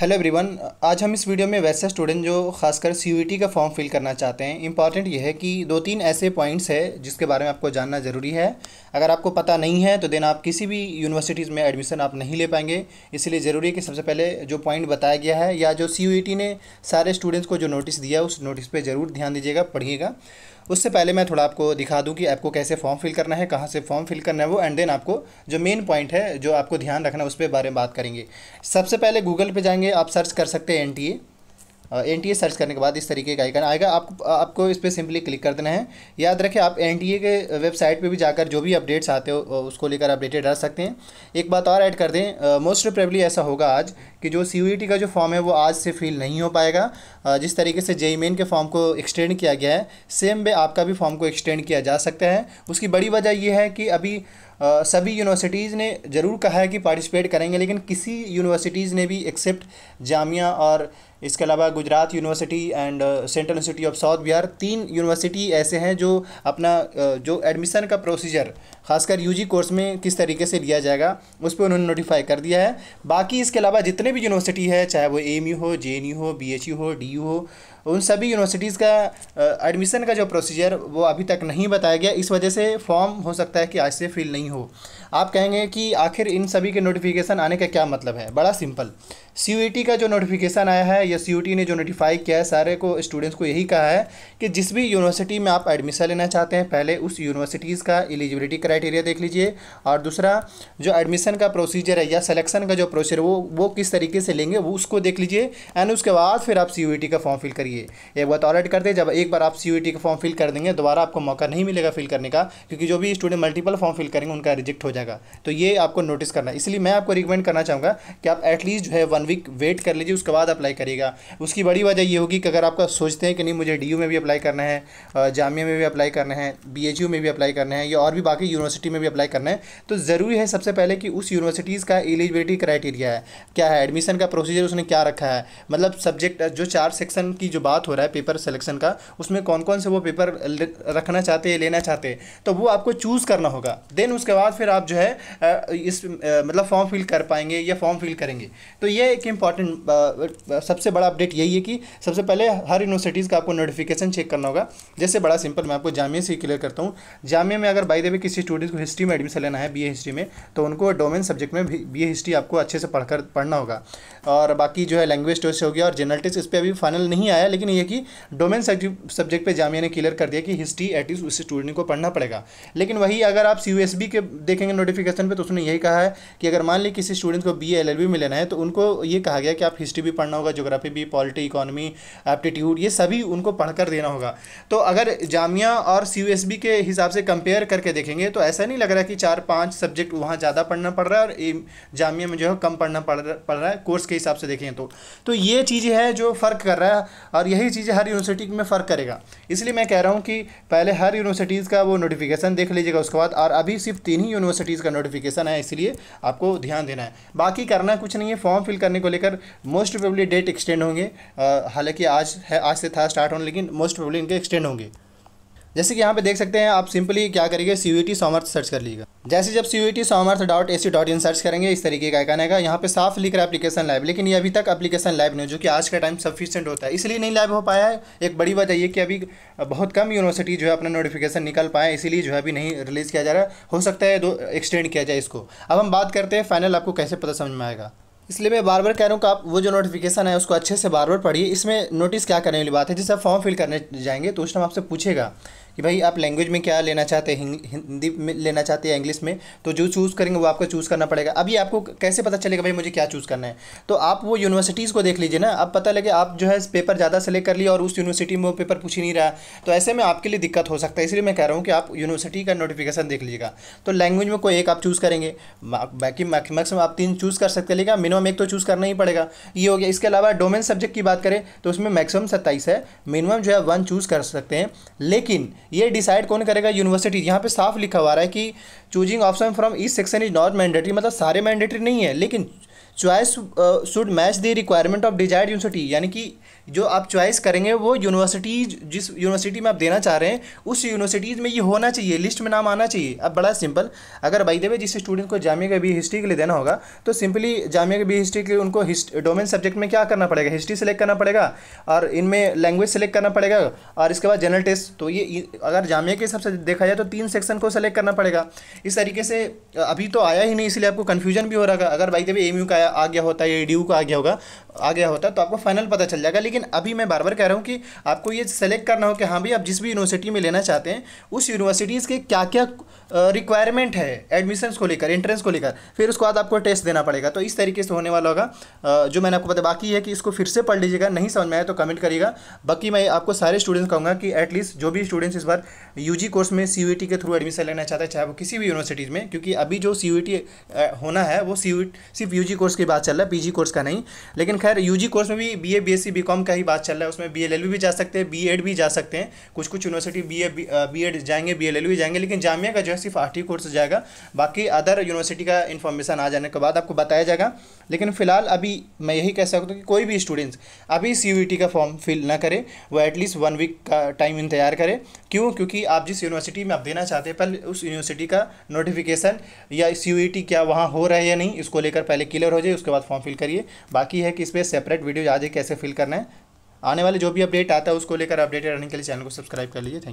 hello everyone आज हम इस वीडियो में वैसे स्टूडेंट जो खासकर सी e का फॉर्म फिल करना चाहते हैं इंपॉर्टेंट ये है कि दो तीन ऐसे पॉइंट्स है जिसके बारे में आपको जानना ज़रूरी है अगर आपको पता नहीं है तो देन आप किसी भी यूनिवर्सिटीज़ में एडमिशन आप नहीं ले पाएंगे इसलिए ज़रूरी है कि सबसे पहले जो पॉइंट बताया गया है या जो सी e ने सारे स्टूडेंट्स को जो नोटिस दिया उस नोटिस पर ज़रूर ध्यान दीजिएगा पढ़िएगा उससे पहले मैं थोड़ा आपको दिखा दूँ कि आपको कैसे फॉर्म फिल करना है कहाँ से फॉर्म फिल करना है वो एंड देन आपको जो मेन पॉइंट है जो आपको ध्यान रखना है उस पर बारे में बात करेंगे सबसे पहले गूगल पर जाएंगे आप सर्च कर सकते हैं N N T A search करने के बाद इस तरीके का आइकन आएगा आप आपको इस पर सिंपली क्लिक कर देना है याद रखें आप एन टी ए के वेबसाइट पे भी जाकर जो भी अपडेट्स आते हो उसको लेकर अपडेटेड रह सकते हैं एक बात और ऐड कर दें मोस्ट प्रेबली ऐसा होगा आज कि जो सी यू टी का जो फॉर्म है वो आज से फिल नहीं हो पाएगा जिस तरीके से जेई मेन e e के फॉर्म को एक्सटेंड किया गया है सेम वे आपका भी फॉर्म को एक्सटेंड किया जा सकता है उसकी बड़ी वजह यह है कि अभी सभी यूनिवर्सिटीज़ ने ज़रूर कहा है कि पार्टिसिपेट करेंगे लेकिन किसी यूनिवर्सिटीज़ ने भी एक्सेप्ट जामिया और इसके अलावा Gujarat university and central university of south Bihar तीन यूनिवर्सिटी ऐसे हैं जो अपना जो एडमिशन का प्रोसीजर खासकर यूजी कोर्स में किस तरीके से लिया जाएगा उस पर उन्होंने नोटिफाई कर दिया है बाकी इसके अलावा जितने भी यूनिवर्सिटी है चाहे वो एम हो जे हो बी हो डी हो उन सभी यूनिवर्सिटीज़ का एडमिशन का जो प्रोसीजर वो अभी तक नहीं बताया गया इस वजह से फॉर्म हो सकता है कि आज से फिल नहीं हो आप कहेंगे कि आखिर इन सभी के नोटिफिकेशन आने का क्या मतलब है बड़ा सिंपल सी e का जो नोटिफिकेशन आया है या सी e ने जो नोटिफाई किया है सारे को स्टूडेंट्स को यही कहा है कि जिस भी यूनिवर्सिटी में आप एडमिशन लेना चाहते हैं पहले उस यूनिवर्सिटीज़ का एलिजिबिलिटी क्राइटेरिया क्राइटेरिया देख लीजिए और दूसरा जो एडमिशन का प्रोसीजर है या सिलेक्शन का जो प्रोसीजर वो वो किस तरीके से लेंगे वो उसको देख लीजिए एंड उसके बाद फिर आप सी e का फॉर्म फिल करिए एक बात तो कर दे जब एक बार आप सी e का फॉर्म फिल कर देंगे दोबारा आपको मौका नहीं मिलेगा फिल करने का क्योंकि जो भी स्टूडेंट मल्टीपल फॉर्म फिल करेंगे उनका रिजेक्ट हो जाएगा तो ये आपको नोटिस करना है इसलिए मैं आपको रिकमेंड करना चाहूँगा कि आप एटलीस्ट जो है वन वीक वेट कर लीजिए उसके बाद अप्लाई करिएगा उसकी बड़ी वजह ये होगी कि अगर आपका सोचते हैं कि नहीं मुझे डी में भी अप्लाई करना है जामिया में भी अप्लाई करना है बी में भी अप्लाई करना है या और भी बाकी यूनिवर्सिटी में भी अप्लाई करना है तो ज़रूरी है सबसे पहले कि उस यूनिवर्सिटीज़ का एलिजिबिलिटी क्राइटेरिया है क्या है एडमिशन का प्रोसीजर उसने क्या रखा है मतलब सब्जेक्ट जो चार सेक्शन की जो बात हो रहा है पेपर सेलेक्शन का उसमें कौन कौन से वो पेपर रखना चाहते हैं लेना चाहते हैं तो वो आपको चूज़ करना होगा देन उसके बाद फिर आप जो है इस मतलब फॉर्म फिल कर पाएंगे या फॉर्म फिल करेंगे तो ये एक इंपॉर्टेंट सबसे बड़ा अपडेट यही है कि सबसे पहले हर यूनिवर्सिटीज़ का आपको नोटिफिकेशन चेक करना होगा जैसे बड़ा सिंपल मैं आपको जामिया से क्लियर करता हूँ जामिया में अगर बाई देवी किसी स्टूडेंट्स को हिस्ट्री में एडमिशन लेना है बी हिस्ट्री में तो उनको डोमेन सब्जेक्ट में बी हिस्ट्री आपको अच्छे से पढ़कर पढ़ना होगा और बाकी जो है लैंग्वेज टेस्ट हो गया और जनरल इस पर अभी फाइनल नहीं आया लेकिन ये कि डोमेन सब्जेक्ट पर जामिया ने क्लियर कर दिया कि हिस्ट्री एटलीस्ट उस स्टूडेंट को पढ़ना पड़ेगा लेकिन वही अगर आप सी के देखेंगे नोटिफिकेशन पर तो उसने यही कहा है कि अगर मान ली किसी स्टूडेंट को बी एल में लेना है तो उनको ये कहा गया कि आप हिस्ट्री भी पढ़ना होगा जोग्राफी भी पॉलिटी इकोनॉमी एप्टीट्यूड ये सभी उनको पढ़कर देना होगा तो अगर जामिया और सी के हिसाब से कंपेयर करके देखेंगे तो ऐसा नहीं लग रहा है कि चार पाँच सब्जेक्ट वहाँ ज़्यादा पढ़ना पड़ रहा है और जामिया में जो है कम पढ़ना पड़ रहा पड़ रहा है कोर्स के हिसाब से देखें तो तो ये चीज़ें है जो फ़र्क कर रहा है और यही चीज़ें हर यूनिवर्सिटी में फ़र्क करेगा इसलिए मैं कह रहा हूँ कि पहले हर यूनिवर्सिटीज़ का वो नोटिफिकेशन देख लीजिएगा उसके बाद और अभी सिर्फ तीन ही यूनिवर्सिटीज़ का नोटिफिकेशन है इसलिए आपको ध्यान देना है बाकी करना कुछ नहीं है फॉर्म फिल करने को लेकर मोस्ट प्रोबली डेट एक्सटेंड होंगे हालांकि आज है आज से था स्टार्ट होने लेकिन मोस्ट प्रोबली इनके एक्सटेंड होंगे जैसे कि यहाँ पे देख सकते हैं आप सिंपली क्या करेंगे C U T Samarth search कर लीजिएगा जैसे जब C U T Samarth dot A C dot in search करेंगे इस तरीके का आइकन आएगा यहाँ पे साफ लिख रहा है एप्लीकेशन लाइव लेकिन ये अभी तक एप्लीकेशन लाइव नहीं जो कि आज का टाइम सफिशियंट होता है इसलिए नहीं लाइव हो पाया है एक बड़ी वजह ये कि अभी बहुत कम यूनिवर्सिटी जो है अपना नोटिफिकेशन निकल पाए इसीलिए जो है अभी नहीं रिलीज़ किया जा रहा है हो सकता है दो एक्सटेंड किया जाए इसको अब हम बात करते हैं फाइनल आपको कैसे पता समझ में आएगा इसलिए मैं बार बार कह रहा हूँ कि आप वो जो नोटिफिकेशन है उसको अच्छे से बार बार पढ़िए इसमें नोटिस क्या करने वाली बात है जैसे आप फॉर्म फिल करने जाएंगे तो उस टाइम आपसे पूछेगा कि भाई आप लैंग्वेज में क्या लेना चाहते हैं हिंदी में लेना चाहते हैं इंग्लिश में तो जो चूज़ करेंगे वो आपको चूज़ करना पड़ेगा अभी आपको कैसे पता चलेगा भाई मुझे क्या चूज़ करना है तो आप वो यूनिवर्सिटीज़ को देख लीजिए ना अब पता लगे आप जो है पेपर ज़्यादा सेलेक्ट कर लिया और उस यूनिवर्सिटी में वो पेपर पूछ ही नहीं रहा तो ऐसे में आपके लिए दिक्कत हो सकता है इसलिए मैं कह रहा हूँ कि आप यूनिवर्सिटी का नोटिफिकेशन देख लीजिएगा तो लैंग्वेज में कोई एक आप चूज़ करेंगे बाकी मैक्सिमम आप तीन चूज़ कर सकते लेकिन मिनिमम एक तो चूज़ करना ही पड़ेगा ये हो गया इसके अलावा डोमेन सब्जेक्ट की बात करें तो उसमें मैक्सिमम सत्ताईस है मिनिमम जो है वन चूज़ कर सकते हैं लेकिन ये डिसाइड कौन करेगा यूनिवर्सिटी यहाँ पे साफ लिखा हुआ रहा है कि choosing option from each section is not mandatory मतलब सारे मैंडेटरी नहीं है लेकिन choice should match the requirement of desired university यानी कि जो आप चॉइस करेंगे वो यूनिवर्सिटी जिस यूनिवर्सिटी में आप देना चाह रहे हैं उस यूनिवर्सिटीज़ में ये होना चाहिए लिस्ट में नाम आना चाहिए अब बड़ा सिंपल अगर बाई देवे जिस स्टूडेंट को जामिया के बी हिस्ट्री के लिए देना होगा तो सिंपली जामिया के बी हिस्ट्री के लिए उनको डोमेन सब्जेक्ट में क्या करना पड़ेगा हिस्ट्री सेलेक्ट करना पड़ेगा और इनमें लैंग्वेज सेलेक्ट करना पड़ेगा और इसके बाद जनरल टेस्ट तो ये अगर जामिया के हिसाब से देखा जाए तो तीन सेक्शन को सेलेक्ट करना पड़ेगा इस तरीके से अभी तो आया ही नहीं इसलिए आपको कन्फ्यूजन भी हो रहा है अगर बाई देवे एम का आया आ गया होता या ड्यू का आ गया होगा आ गया होता तो आपको फाइनल पता चल जाएगा लेकिन अभी मैं बार बार कह रहा हूँ कि आपको ये सेलेक्ट करना हो कि हाँ भाई आप जिस भी यूनिवर्सिटी में लेना चाहते हैं उस यूनिवर्सिटीज़ के क्या क्या रिक्वायरमेंट है एडमिशन्स को लेकर एंट्रेंस को लेकर फिर उसके बाद आपको टेस्ट देना पड़ेगा तो इस तरीके से होने वाला होगा जो मैंने आपको पता बाकी है कि इसको फिर से पढ़ लीजिएगा नहीं समझ में आया तो कमेंट करिएगा बाकी मैं आपको सारे स्टूडेंट्स कहूँगा कि एटलीस्ट जो भी स्टूडेंट्स इस बार यू कोर्स में सी के थ्रू एडमिशन लेना चाहता है चाहे वो किसी भी यूनिवर्सिटीज़ में क्योंकि अभी जो सी होना है वो सी सिर्फ यू कोर्स कोर्स की बात चल रहा है पीजी कोर्स का नहीं लेकिन खैर यूजी कोर्स में भी बीए बीएससी बीकॉम का ही बात चल रहा है उसमें बीएलएलबी भी जा सकते हैं बीएड भी जा सकते हैं कुछ कुछ यूनिवर्सिटी बीए बीएड जाएंगे बीएलएलबी जाएंगे लेकिन जामिया का जो है सिर्फ आठ ही कोर्स जाएगा बाकी अदर यूनिवर्सिटी का इन्फॉर्मेशन आ जाने के बाद आपको बताया जाएगा लेकिन फिलहाल अभी मैं यही कह सकता हूँ कि कोई भी स्टूडेंट्स अभी सी का फॉर्म फिल ना करे वो एटलीस्ट वन वीक का टाइम इंतजार करें क्यों क्योंकि आप जिस यूनिवर्सिटी में आप देना चाहते हैं पहले उस यूनिवर्सिटी का नोटिफिकेशन या सी e क्या वहाँ हो रहा है या नहीं इसको लेकर पहले क्लियर हो बजे उसके बाद फॉर्म फिल करिए बाकी है कि इस पर सेपरेट वीडियो आ जाए कैसे फिल करना है आने वाले जो भी अपडेट आता है उसको लेकर अपडेटेड रहने के लिए चैनल को सब्सक्राइब कर लीजिए थैंक